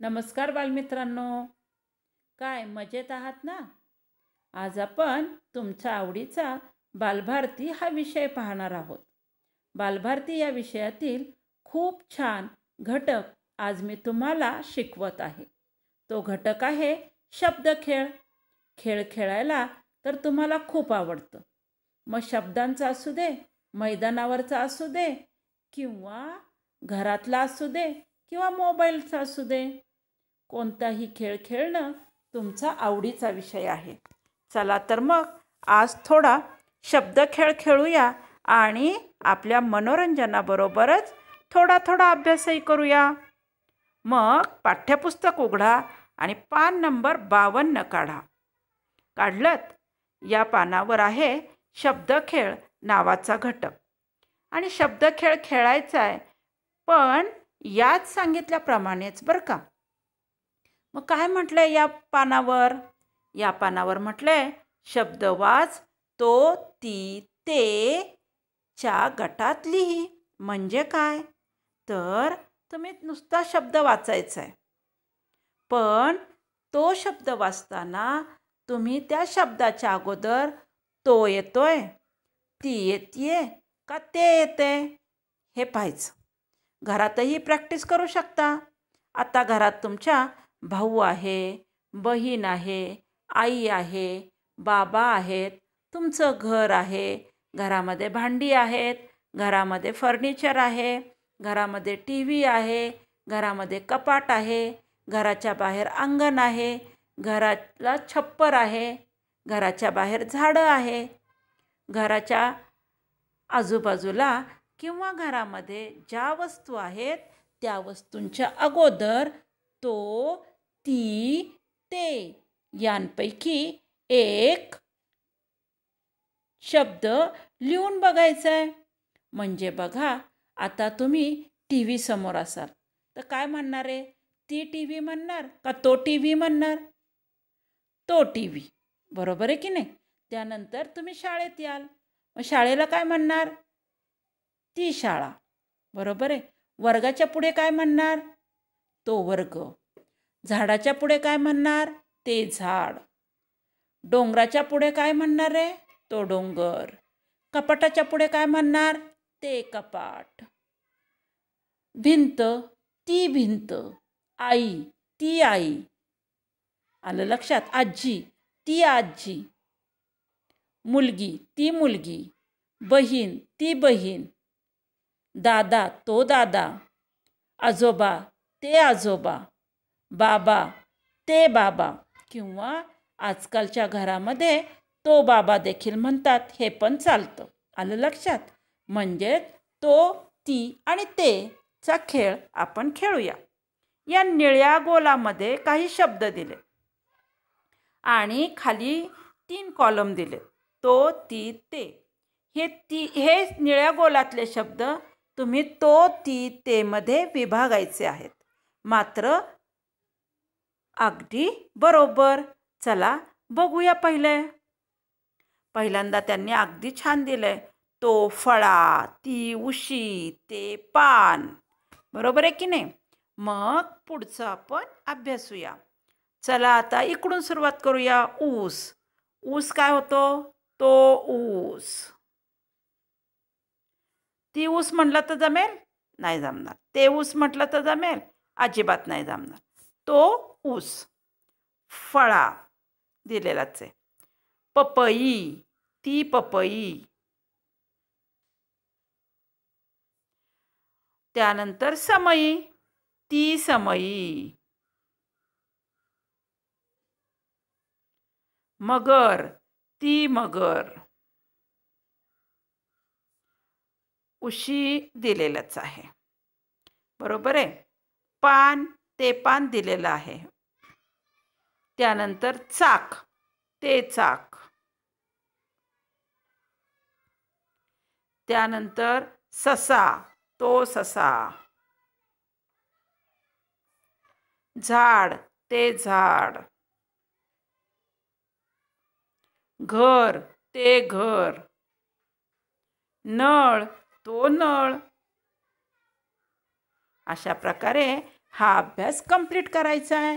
नमस्कार बालमित्रांनो काय मजेत आहात ना आज आपण तुमच्या आवडीचा बालभारती हा विषय पाहणार आहोत बालभारती या विषयातील खूप छान घटक आज मी तुम्हाला शिकवत आहे तो घटक आहे शब्द खेळ खेळ खेळायला तर तुम्हाला खूप आवडतं मग शब्दांचा असू दे मैदानावरचा असू दे किंवा घरातला असू दे किंवा मोबाईलचा असू दे कोणताही खेळ खेळणं तुमचा आवडीचा विषय आहे चला तर मग आज थोडा शब्द खेळ खेळूया आणि आपल्या मनोरंजनाबरोबरच थोडा थोडा अभ्यासही करूया मग पाठ्यपुस्तक उघडा आणि पान नंबर बावन्न काढा काढलत या पानावर आहे शब्द खेळ नावाचा घटक आणि शब्द खेळ खेळायचा आहे पण याच सांगितल्याप्रमाणेच बरं का मग काय म्हटलं या पानावर या पानावर म्हटलंय शब्द वाच तो ती ते च्या गटात लिही म्हणजे काय तर तुम्ही नुसता शब्द वाचायचा आहे पण तो शब्द वाचताना तुम्ही त्या शब्दाच्या अगोदर तो येतोय ती येते का ते येते हे पाहायचं घरातही प्रॅक्टिस करू शकता आता घरात तुमच्या भाऊ आहे बहीण आहे आई आहे बाबा आहेत तुमचं घर आहे घरामध्ये भांडी आहेत घरामध्ये फर्निचर आहे घरामध्ये टी व्ही आहे घरामध्ये कपाट आहे घराच्या बाहेर अंगण आहे घराला छप्पर आहे घराच्या बाहेर झाडं आहे घराच्या आजूबाजूला किंवा घरामध्ये ज्या वस्तू आहेत त्या वस्तूंच्या अगोदर तो ती ते यांपैकी एक शब्द लिहून बघायचा आहे म्हणजे बघा आता तुम्ही टी व्ही समोर असाल तर काय म्हणणार आहे ती टी व्ही म्हणणार का तो टी व्ही म्हणणार तो टी व्ही बरोबर आहे की नाही त्यानंतर तुम्ही शाळेत याल मग शाळेला काय म्हणणार ती शाळा बरोबर आहे वर्गाच्या पुढे काय म्हणणार तो वर्ग झाडाच्या पुढे काय म्हणणार ते झाड डोंगराच्या पुढे काय म्हणणार रे तो डोंगर कपाटाच्या पुढे काय म्हणणार ते कपाट भिंत ती भिंत आई ती आई आलं लक्षात आजी ती आजी मुलगी ती मुलगी बहीण ती बहीण दादा तो दादा आजोबा ते आजोबा बाबा ते बाबा किंवा आजकालच्या घरामध्ये तो बाबा देखील म्हणतात हे पण चालतं आलं लक्षात म्हणजे तो ती आणि ते चा खेळ आपण खेळूया या निळ्या गोलामध्ये काही शब्द दिले आणि खाली तीन कॉलम दिले तो ती ते हे ती हे निळ्या गोलातले शब्द तुम्ही तो ती तेमध्ये विभागायचे आहेत मात्र अगदी बरोबर चला बघूया पहिले पहिल्यांदा त्यांनी अगदी छान दिलंय तो फळा ती उशी ते पान बरोबर आहे की नाही मग पुढचं आपण अभ्यासूया चला आता इकडून सुरुवात करूया ऊस ऊस काय होतो तो ऊस ती ऊस म्हटलं तर जमेल नाही जमणार ते ऊस म्हटलं तर जमेल अजिबात नाही जमणार तो ऊस फळा दिलेलाच आहे पपई ती पपई त्यानंतर समयी ती समयी मगर ती मगर उशी दिलेलंच आहे बरोबर आहे पान ते पान दिलेलं आहे त्यानंतर चाक ते चाक त्यानंतर ससा तो ससा झाड ते झाड घर ते घर नळ तो नळ अशा प्रकारे हा अभ्यास कंप्लीट करायचा आहे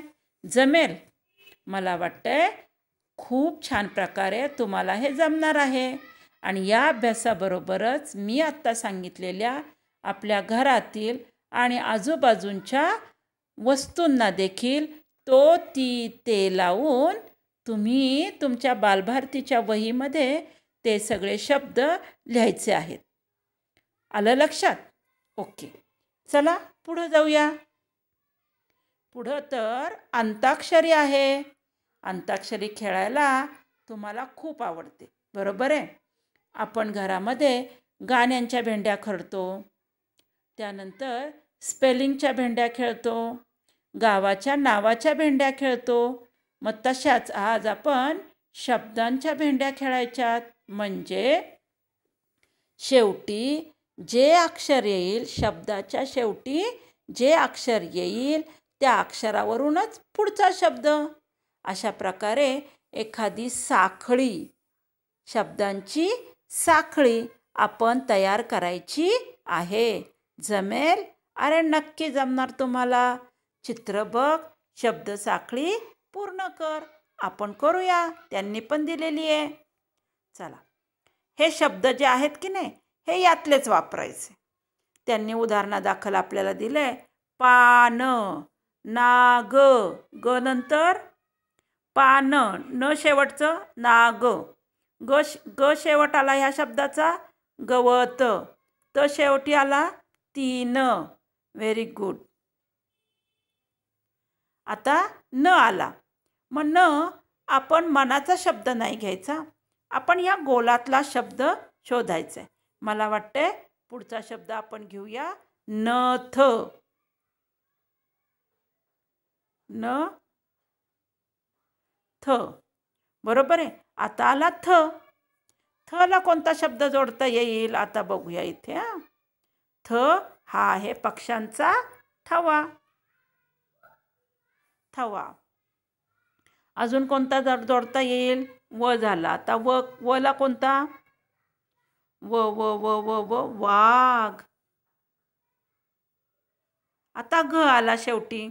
जमेल मला वाटतंय खूप छान प्रकारे तुम्हाला हे जमणार आहे आणि या अभ्यासाबरोबरच मी आत्ता सांगितलेल्या आपल्या घरातील आणि आजूबाजूंच्या वस्तूंना देखील तो ती ते लावून तुम्ही तुमच्या बालभारतीच्या वहीमध्ये ते सगळे शब्द लिहायचे आहेत आलं लक्षात ओके चला पुढं जाऊया पुढं तर अंताक्षरी आहे अंताक्षरी खेळायला तुम्हाला खूप आवडते बरोबर आहे आपण घरामध्ये गाण्यांच्या भेंड्या खेळतो त्यानंतर स्पेलिंगच्या भेंड्या खेळतो गावाच्या नावाच्या भेंड्या खेळतो मग तशाच आज आपण शब्दांच्या भेंड्या खेळायच्यात म्हणजे शेवटी जे अक्षर येईल शब्दाच्या शेवटी जे अक्षर येईल त्या अक्षरावरूनच पुढचा शब्द अशा प्रकारे एखादी साखळी शब्दांची साखळी आपण तयार करायची आहे जमेल अरे नक्की जमणार तुम्हाला चित्र बघ शब्द साखळी पूर्ण कर आपण करूया त्यांनी पण दिलेली आहे चला हे शब्द जे आहेत की नाही हे यातलेच वापरायचे त्यांनी उदाहरणादाखल आपल्याला दिलं आहे पान नाग ग नंतर पान न शेवटचं नाग ग ग शेवट आला ह्या शब्दाचा गवत त शेवटी आला तीन व्हेरी गुड आता न आला मग न आपण मनाचा शब्द नाही घ्यायचा आपण या गोलातला शब्द शोधायचा आहे मला वाटते पुढचा शब्द आपण घेऊया न थ न थ बरोबर आहे आता आला थ थला कोणता शब्द जोडता येईल आता बघूया इथे थ हा आहे पक्ष्यांचा थवा थवा अजून कोणता जोडता येईल व झाला आता व वला कोणता व व व व व वाघ आता घ आला शेवटी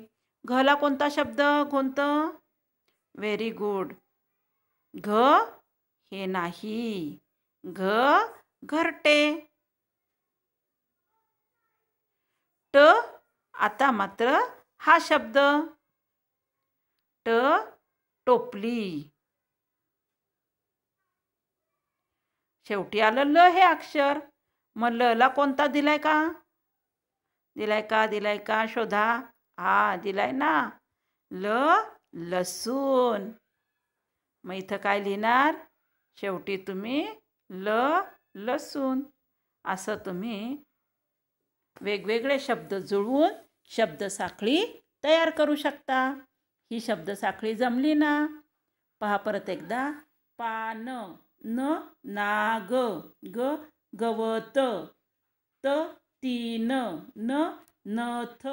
घला कोणता शब्द कोणतं व्हेरी गुड घ हे नाही घ घरटे ट आता मात्र हा शब्द ट टोपली शेवटी आलं ल हे अक्षर मग ला कोणता दिलाय का दिलाय का दिलाय का शोधा हा दिलाय ना ल लसून मग इथं काय लिहिणार शेवटी तुम्ही ल लसून असं तुम्ही वेगवेगळे शब्द जुळवून शब्दसाखळी तयार करू शकता ही शब्दसाखळी जमली ना पहा परत एकदा पानं न नाग ग गवत त तीन न नथ थ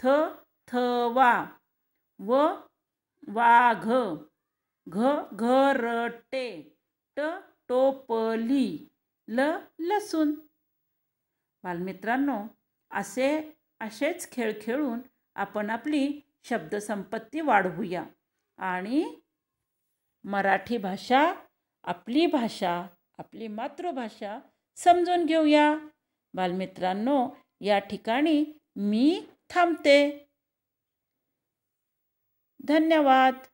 थ थवा व वाघ घ घरटे ट टोपली ल लसून बालमित्रांनो असे असेच खेळ खेळून आपण आपली शब्दसंपत्ती वाढवूया आणि मराठी भाषा आपली भाषा आपली मातृभाषा समजून घेऊया बालमित्रांनो या ठिकाणी मी थांबते धन्यवाद